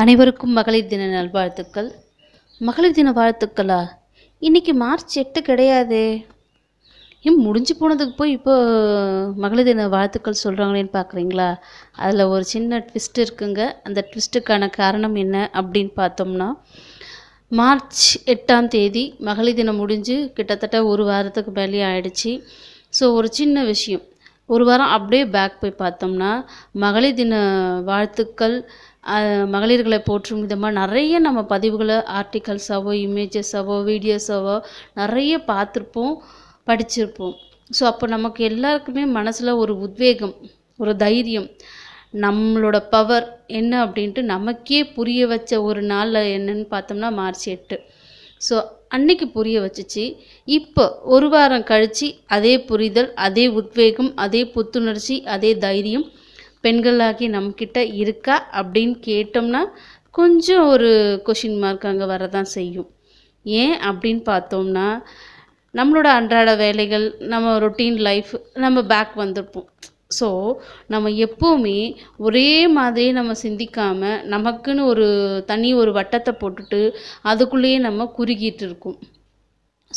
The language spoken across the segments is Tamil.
அனைவருக்கும் மகளிர் தின நல்வாழ்த்துக்கள் மகளிர் தின வாழ்த்துக்களா இன்றைக்கி மார்ச் எட்டு கிடையாது ஏன் முடிஞ்சு போனதுக்கு போய் இப்போ மகளிர் தின வாழ்த்துக்கள் சொல்கிறாங்களேன்னு பார்க்குறீங்களா அதில் ஒரு சின்ன ட்விஸ்ட் இருக்குங்க அந்த ட்விஸ்ட்டுக்கான காரணம் என்ன அப்படின்னு பார்த்தோம்னா மார்ச் எட்டாம் தேதி மகளிர் தினம் முடிஞ்சு கிட்டத்தட்ட ஒரு வாரத்துக்கு மேலேயே ஆயிடுச்சு ஸோ ஒரு சின்ன விஷயம் ஒரு வாரம் அப்படியே பேக் போய் பார்த்தோம்னா மகளிர் தின வாழ்த்துக்கள் மகளிர்களை போற்றும் விதமாக நிறைய நம்ம பதிவுகளை ஆர்டிகல்ஸாவோ இமேஜஸாவோ வீடியோஸாவோ நிறைய பார்த்துருப்போம் படிச்சிருப்போம் ஸோ அப்போ நமக்கு எல்லாருக்குமே மனசில் ஒரு உத்வேகம் ஒரு தைரியம் நம்மளோட பவர் என்ன அப்படின்ட்டு நமக்கே புரிய வச்ச ஒரு நாளில் என்னன்னு பார்த்தோம்னா மார்ச் எட்டு ஸோ அன்னைக்கு புரிய வச்சுச்சு இப்போ ஒரு வாரம் கழித்து அதே புரிதல் அதே உத்வேகம் அதே புத்துணர்ச்சி அதே தைரியம் பெண்களாகி நம்மக்கிட்ட இருக்கா அப்படின்னு கேட்டோம்னா கொஞ்சம் ஒரு கொஷின் மார்க் அங்கே வரதான் செய்யும் ஏன் அப்படின்னு பார்த்தோம்னா நம்மளோட அன்றாட வேலைகள் நம்ம ரொட்டீன் லைஃப் நம்ம பேக் வந்திருப்போம் ஸோ நம்ம எப்போவுமே ஒரே மாதிரி நம்ம சிந்திக்காமல் நமக்குன்னு ஒரு தனி ஒரு வட்டத்தை போட்டுட்டு அதுக்குள்ளேயே நம்ம குறுகிட்டு இருக்கோம்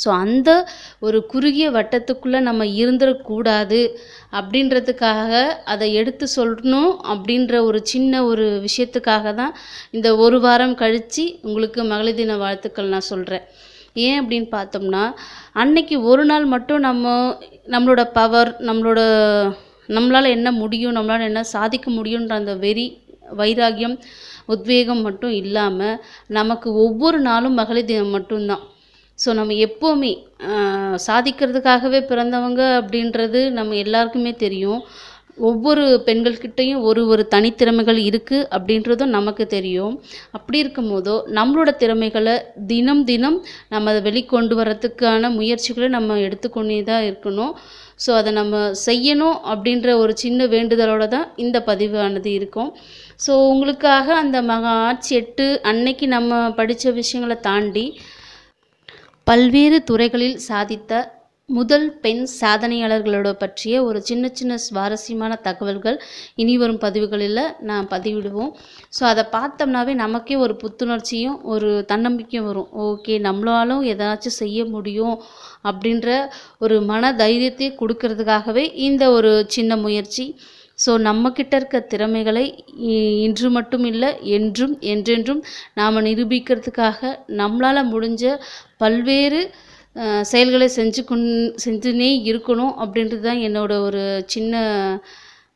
ஸோ அந்த ஒரு குறுகிய வட்டத்துக்குள்ளே நம்ம இருந்துடக்கூடாது அப்படின்றதுக்காக அதை எடுத்து சொல்லணும் அப்படின்ற ஒரு சின்ன ஒரு விஷயத்துக்காக தான் இந்த ஒரு வாரம் கழித்து உங்களுக்கு மகளிர் தின வாழ்த்துக்கள் நான் சொல்கிறேன் ஏன் அப்படின்னு பார்த்தோம்னா அன்னைக்கு ஒரு நாள் மட்டும் நம்ம நம்மளோட பவர் நம்மளோட நம்மளால் என்ன முடியும் நம்மளால் என்ன சாதிக்க முடியுன்ற அந்த வெறி வைராகியம் உத்வேகம் மட்டும் இல்லாமல் நமக்கு ஒவ்வொரு நாளும் மகளிர் தினம் மட்டும்தான் ஸோ நம்ம எப்போவுமே சாதிக்கிறதுக்காகவே பிறந்தவங்க அப்படின்றது நம்ம எல்லாருக்குமே தெரியும் ஒவ்வொரு பெண்கள்கிட்டையும் ஒரு ஒரு தனித்திறமைகள் இருக்குது அப்படின்றதும் நமக்கு தெரியும் அப்படி இருக்கும் போதோ நம்மளோட திறமைகளை தினம் தினம் நம்ம அதை வெளிக்கொண்டு வரத்துக்கான முயற்சிகளை நம்ம எடுத்துக்கொண்டே தான் இருக்கணும் ஸோ அதை நம்ம செய்யணும் அப்படின்ற ஒரு சின்ன வேண்டுதலோடு தான் இந்த பதிவானது இருக்கும் ஸோ உங்களுக்காக அந்த மக ஆட்சி எட்டு அன்னைக்கு நம்ம படித்த விஷயங்களை தாண்டி பல்வேறு துறைகளில் சாதித்த முதல் பெண் சாதனையாளர்களோட பற்றிய ஒரு சின்ன சின்ன சுவாரஸ்யமான தகவல்கள் இனி வரும் பதிவுகளில் நான் பதிவிடுவோம் ஸோ அதை பார்த்தோம்னாவே நமக்கே ஒரு புத்துணர்ச்சியும் ஒரு தன்னம்பிக்கையும் வரும் ஓகே நம்மளாலும் எதாச்சும் செய்ய முடியும் அப்படின்ற ஒரு மன தைரியத்தை கொடுக்கறதுக்காகவே இந்த ஒரு சின்ன முயற்சி ஸோ நம்மக்கிட்ட இருக்க திறமைகளை இன்று மட்டும் இல்லை என்றும் என்றென்றும் நாம் நிரூபிக்கிறதுக்காக நம்மளால் முடிஞ்ச பல்வேறு செயல்களை செஞ்சு கொண் செஞ்சுனே இருக்கணும் அப்படின்றது தான் என்னோட ஒரு சின்ன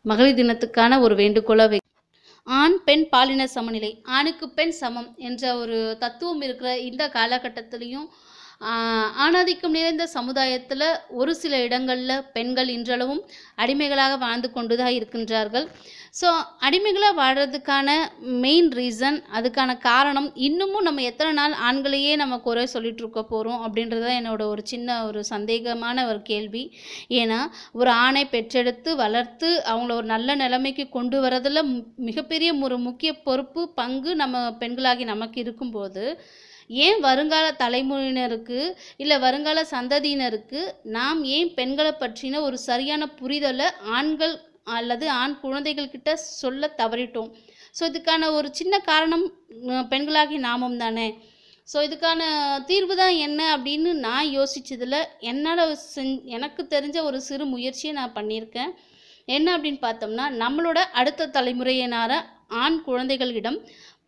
மகளிர் தினத்துக்கான ஒரு வேண்டுகோளாக வை ஆண் பெண் பாலின சமநிலை ஆணுக்கு பெண் சமம் என்ற ஒரு தத்துவம் இருக்கிற இந்த காலகட்டத்திலையும் ஆணாதிக்கம் நிறைந்த சமுதாயத்தில் ஒரு சில இடங்களில் பெண்கள் இன்றளவும் அடிமைகளாக வாழ்ந்து கொண்டு தான் இருக்கின்றார்கள் ஸோ அடிமைகளாக வாழ்கிறதுக்கான மெயின் ரீசன் அதுக்கான காரணம் இன்னமும் நம்ம எத்தனை நாள் ஆண்களையே நம்ம குறை சொல்லிட்டு இருக்க போகிறோம் அப்படின்றது தான் என்னோட ஒரு சின்ன ஒரு சந்தேகமான ஒரு கேள்வி ஏன்னா ஒரு ஆணை பெற்றெடுத்து வளர்த்து அவங்கள ஒரு நல்ல நிலைமைக்கு கொண்டு வரதில் மிகப்பெரிய ஒரு முக்கிய பொறுப்பு பங்கு நம்ம பெண்களாகி நமக்கு இருக்கும்போது ஏன் வருங்கால தலைமுறையினருக்கு இல்லை வருங்கால சந்ததியினருக்கு நாம் ஏன் பெண்களை பற்றின ஒரு சரியான புரிதலை ஆண்கள் அல்லது ஆண் குழந்தைகள் கிட்ட சொல்ல தவறிட்டோம் ஸோ இதுக்கான ஒரு சின்ன காரணம் பெண்களாகி நாமம் தானே ஸோ இதுக்கான தீர்வு தான் என்ன அப்படின்னு நான் யோசித்ததில் என்னால் செஞ் எனக்கு தெரிஞ்ச ஒரு சிறு முயற்சியை நான் பண்ணியிருக்கேன் என்ன அப்படின்னு பார்த்தோம்னா நம்மளோட அடுத்த தலைமுறையினார ஆண் குழந்தைகளிடம்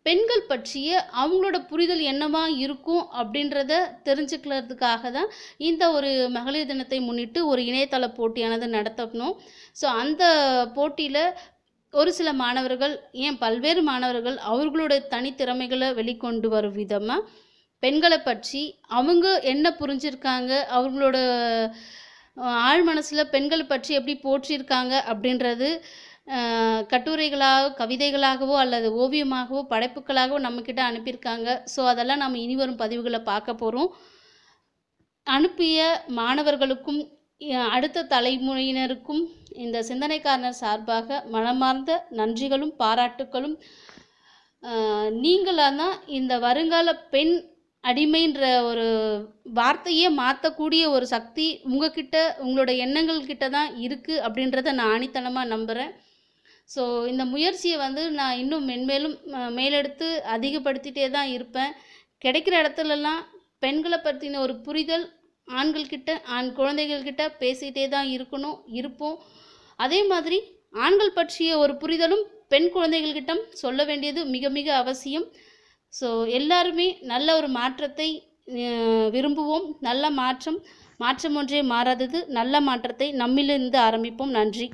பெண்கள் பற்றிய அவங்களோட புரிதல் என்னவா இருக்கும் அப்படின்றத தெரிஞ்சுக்கிறதுக்காக தான் இந்த ஒரு மகளிர் தினத்தை முன்னிட்டு ஒரு இணையதள போட்டியானது நடத்தணும் ஸோ அந்த போட்டியில் ஒரு சில மாணவர்கள் ஏன் பல்வேறு மாணவர்கள் அவர்களோட தனித்திறமைகளை வெளிக்கொண்டு வரும் விதமாக பெண்களை பற்றி அவங்க என்ன புரிஞ்சிருக்காங்க அவங்களோட ஆழ் மனசில் பெண்களை பற்றி எப்படி போற்றிருக்காங்க அப்படின்றது கட்டுரைகளாக கவிதைகளாகவோ அல்லது ஓவியமாகவோ படைப்புகளாகவோ நம்மக்கிட்ட அனுப்பியிருக்காங்க ஸோ அதெல்லாம் நம்ம இனி வரும் பதிவுகளை பார்க்க போகிறோம் அனுப்பிய மாணவர்களுக்கும் அடுத்த தலைமுறையினருக்கும் இந்த சிந்தனைக்காரனர் சார்பாக மனமார்ந்த நன்றிகளும் பாராட்டுகளும் நீங்களாக தான் இந்த வருங்கால பெண் அடிமைன்ற ஒரு வார்த்தையே மாற்றக்கூடிய ஒரு சக்தி உங்ககிட்ட உங்களோட எண்ணங்கள் கிட்ட தான் இருக்குது அப்படின்றத நான் ஆணித்தனமாக நம்புகிறேன் ஸோ இந்த முயற்சியை வந்து நான் இன்னும் மென்மேலும் மேலெடுத்து அதிகப்படுத்திகிட்டே தான் இருப்பேன் கிடைக்கிற இடத்துலலாம் பெண்களை பற்றின ஒரு புரிதல் ஆண்கள்கிட்ட ஆண் குழந்தைகள்கிட்ட பேசிகிட்டே தான் இருக்கணும் இருப்போம் அதே மாதிரி ஆண்கள் பற்றிய ஒரு புரிதலும் பெண் குழந்தைகள்கிட்ட சொல்ல வேண்டியது மிக மிக அவசியம் ஸோ எல்லாருமே நல்ல ஒரு மாற்றத்தை விரும்புவோம் நல்ல மாற்றம் மாற்றம் ஒன்றே மாறாதது நல்ல மாற்றத்தை நம்மிலிருந்து ஆரம்பிப்போம் நன்றி